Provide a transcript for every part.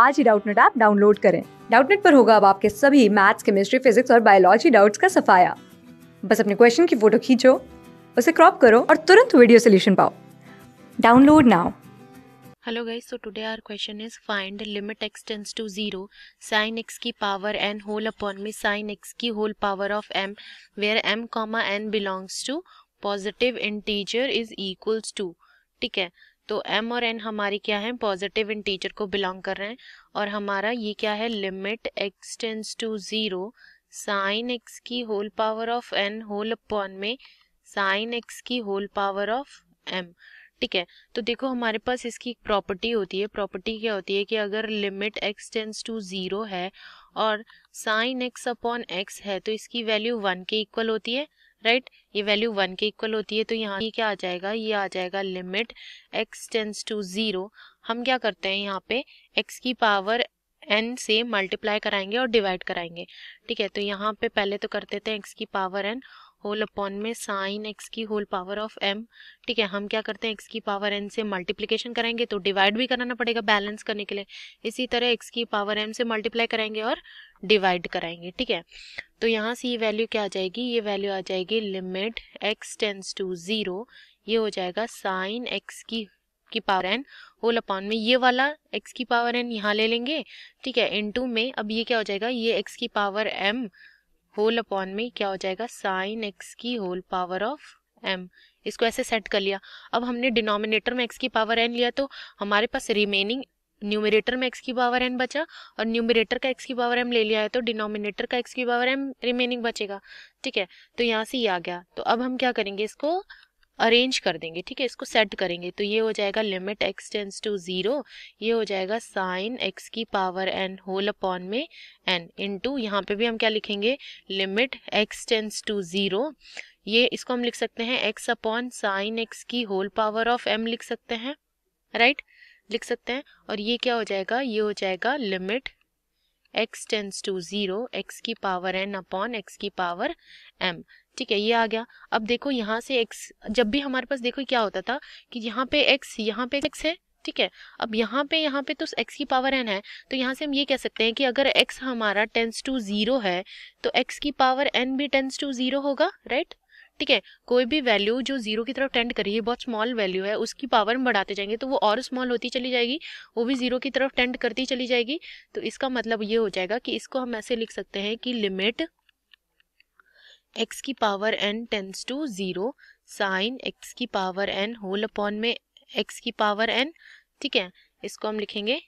आज ही Doubtnut app download करें डाउटनेट पर होगा अब आपके सभी मैथ्स केमिस्ट्री फिजिक्स और बायोलॉजी डाउट्स का सफाया बस अपने क्वेश्चन की फोटो खींचो उसे क्रॉप करो और तुरंत वीडियो सोल्यूशन पाओ download now hello guys so today our question is find limit x tends to 0 sin x की power n whole upon में sin x की whole power of m where m comma n belongs to positive integer is equals to ठीक है तो M और N हमारी क्या है पॉजिटिव इंटीजर को बिलोंग कर रहे हैं और हमारा ये क्या है limit x tends to zero sine x की whole power of n whole upon में साइन एक्स की होल पावर ऑफ एम ठीक है तो देखो हमारे पास इसकी एक प्रॉपर्टी होती है प्रॉपर्टी क्या होती है कि अगर limit x tends to zero है और साइन एक्स अपॉन एक्स है तो इसकी वैल्यू वन के इक्वल होती है राइट ये वैल्यू वन के इक्वल होती है तो यहाँ क्या आ जाएगा ये आ जाएगा limit x tends to zero हम क्या करते हैं यहाँ पे एक्स की पावर एन से मल्टीप्लाई कराएंगे और डिवाइड कराएंगे ठीक है तो यहाँ पे पहले तो करते थे एक्स की पावर एन होल अपॉन में साइन एक्स की होल पावर ऑफ एम ठीक है हम क्या करते हैं एक्स की पावर एन से मल्टीप्लीकेशन करेंगे तो डिवाइड भी कराना पड़ेगा बैलेंस करने के लिए इसी तरह एक्स की पावर एम से मल्टीप्लाई करेंगे और डिवाइड कराएंगे ठीक है तो यहाँ से ये वैल्यू क्या आ जाएगी ये वैल्यू आ जाएगी limit x tends to zero ये हो जाएगा साइन एक्स की की पावर एन होल अपॉन में ये वाला एक्स की पावर एन यहाँ ले लेंगे ठीक है टू में अब ये क्या हो जाएगा ये एक्स की पावर एम होल अपॉन में क्या हो जाएगा साइन एक्स की होल पावर ऑफ एम इसको ऐसे सेट कर लिया अब हमने डिनोमिनेटर में एक्स की पावर एन लिया तो हमारे पास रिमेनिंग न्यूमिरेटर में एक्स की पावर एन बचा और न्यूमिरेटर का एक्स की पावर एम ले लिया है तो डिनोमिनेटर का एक्स की पावर एम रिमेनिंग बचेगा ठीक है तो यहाँ से ये आ गया तो अब हम क्या करेंगे इसको अरेंज कर देंगे ठीक है इसको सेट करेंगे तो ये हो जाएगा limit x tends to zero ये हो जाएगा साइन एक्स की पावर एन होल अपॉन में एन इन टू यहाँ पर भी हम क्या लिखेंगे limit x tends to zero ये इसको हम लिख सकते हैं एक्स अपॉन साइन एक्स की होल पावर ऑफ एम लिख सकते हैं राइट लिख सकते हैं और ये क्या हो जाएगा ये हो जाएगा limit x tends to zero x की पावर एन अपॉन एक्स की पावर एम ठीक है ये आ गया अब देखो यहाँ से एक्स जब भी हमारे पास देखो क्या होता था कि यहाँ पे एक्स यहाँ पे एक्स है ठीक है अब यहाँ पे यहाँ पे तो x की पावर n है तो यहाँ से हम ये कह सकते हैं कि अगर x हमारा टेंस टू ज़ीरो है तो x की पावर n भी टेंस टू ज़ीरो होगा राइट ठीक है कोई भी वैल्यू जो जीरो की तरफ टेंड कर रही है बहुत स्मॉल वैल्यू है उसकी पावर हम बढ़ाते जाएंगे तो वो और स्मॉल होती चली जाएगी वो भी जीरो की तरफ टेंड करती चली जाएगी तो इसका मतलब ये हो जाएगा कि इसको हम ऐसे लिख सकते हैं कि लिमिट एक्स की power n tends to zero sine x की पावर एन होल अपॉन में एक्स की पावर एन ठीक है इसको हम लिखेंगे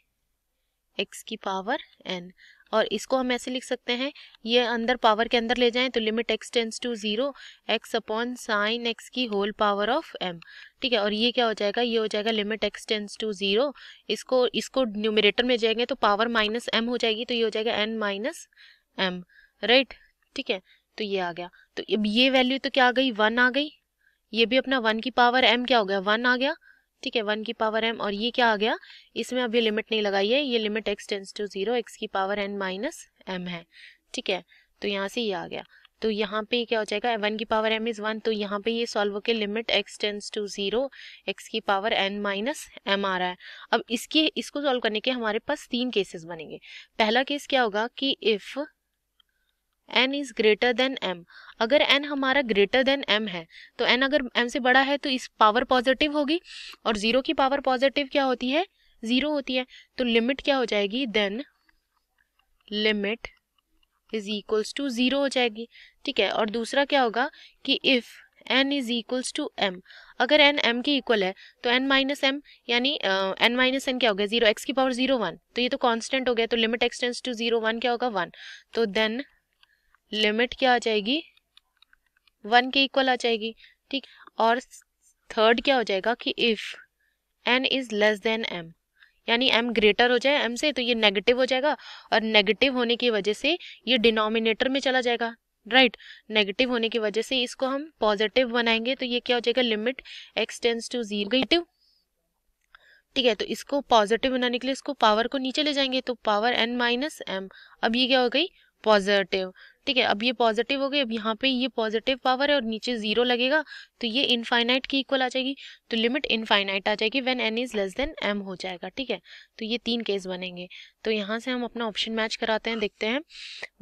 एक्स की पावर एन और इसको हम ऐसे लिख सकते हैं ये अंदर पावर के अंदर ले जाएं तो limit x tends to zero x upon sine x की होल पावर ऑफ एम ठीक है और ये क्या हो जाएगा ये हो जाएगा limit x tends to zero इसको इसको न्यूमिनेटर में जाएंगे तो पावर माइनस एम हो जाएगी तो ये हो जाएगा एन माइनस एम राइट ठीक है तो ये आ गया तो अब ये वैल्यू तो क्या आ गई वन आ गई ये भी अपना वन की पावर एम क्या हो गया वन आ गया ठीक है वन की पावर एम और ये क्या आ गया इसमें अभी लिमिट नहीं लगाई है ये limit x tends to zero x की पावर एन माइनस एम है ठीक है तो यहाँ से ये आ गया तो यहाँ पे क्या हो जाएगा वन की पावर एम इज़ वन तो यहाँ पे ये सॉल्व होकर limit x tends to zero x की पावर एन माइनस एम आ रहा है अब इसके इसको सॉल्व करने के हमारे पास तीन केसेस बनेंगे पहला केस क्या होगा कि if n is greater than m अगर एन हमारा ग्रेटर देन एम है तो एन अगर एम से बड़ा है तो इस पावर पॉजिटिव होगी और ज़ीरो की पावर पॉजिटिव क्या होती है ज़ीरो होती है तो लिमिट क्या हो जाएगी then limit is equals to zero हो जाएगी ठीक है और दूसरा क्या होगा कि if n is equals to m अगर एन एम के इक्वल है तो एन माइनस एम यानी एन माइनस एन क्या हो गया जीरो एक्स की पावर जीरो वन तो ये तो कांस्टेंट हो गया तो limit x tends to zero one क्या होगा वन तो देन लिमिट क्या आ जाएगी वन के इक्वल आ जाएगी ठीक और थर्ड क्या हो जाएगा कि if n is less than m यानी एम ग्रेटर हो जाए एम से तो ये नेगेटिव हो जाएगा और नेगेटिव होने की वजह से ये डिनोमिनेटर में चला जाएगा राइट right. नेगेटिव होने की वजह से इसको हम पॉजिटिव बनाएंगे तो ये क्या हो जाएगा limit x tends to zero ठीक है तो इसको पॉजिटिव बनाने के लिए इसको पावर को नीचे ले जाएंगे तो पावर एन माइनस एम अब ये क्या हो गई पॉजिटिव ठीक है अब ये पॉजिटिव हो गई अब यहाँ पे ये पॉजिटिव पावर है और नीचे जीरो लगेगा तो ये इनफाइनाइट की इक्वल आ जाएगी तो लिमिट इनफाइनाइट आ जाएगी when n is less than m हो जाएगा ठीक है तो ये तीन केस बनेंगे तो यहाँ से हम अपना ऑप्शन मैच कराते हैं देखते हैं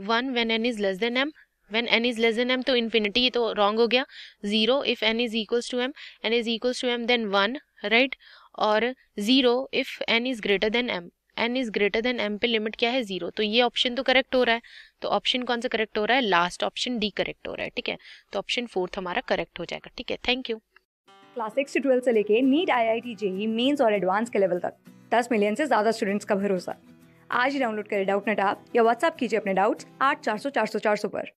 one when n is less than m when n is less than m तो इन्फिनिटी तो रॉन्ग हो गया zero if n is equals to m n is equals to m then one right और zero if n is greater than m n is greater than m पे limit क्या है zero तो ये option तो correct हो रहा है तो ऑप्शन कौन सा करेक्ट हो रहा है लास्ट ऑप्शन डी करेक्ट हो रहा है ठीक है तो ऑप्शन फोर्थ हमारा करेक्ट हो जाएगा ठीक है थैंक यू क्लास सिक्स से ट्वेल्थ से लेके NEET I I T JEE Mains और एडवांस के लेवल तक दस मिलियन से ज्यादा स्टूडेंट्स का भरोसा आज ही डाउनलोड करें डाउट नेट आप या व्हाट्सअप कीजिए अपने डाउट्स आठ चार सौ चार सौ चार सौ पर